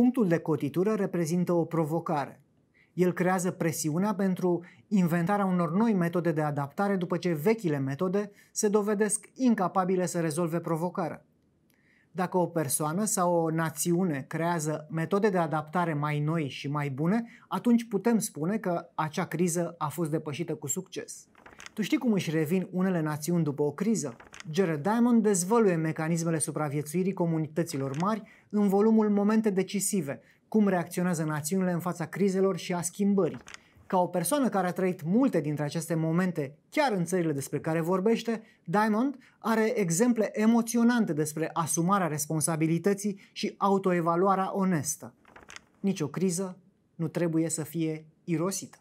Punctul de cotitură reprezintă o provocare. El creează presiunea pentru inventarea unor noi metode de adaptare după ce vechile metode se dovedesc incapabile să rezolve provocarea. Dacă o persoană sau o națiune creează metode de adaptare mai noi și mai bune, atunci putem spune că acea criză a fost depășită cu succes. Tu știi cum își revin unele națiuni după o criză? Jared Diamond dezvăluie mecanismele supraviețuirii comunităților mari în volumul Momente decisive, cum reacționează națiunile în fața crizelor și a schimbării. Ca o persoană care a trăit multe dintre aceste momente, chiar în țările despre care vorbește, Diamond are exemple emoționante despre asumarea responsabilității și autoevaluarea onestă. Nici o criză nu trebuie să fie irosită.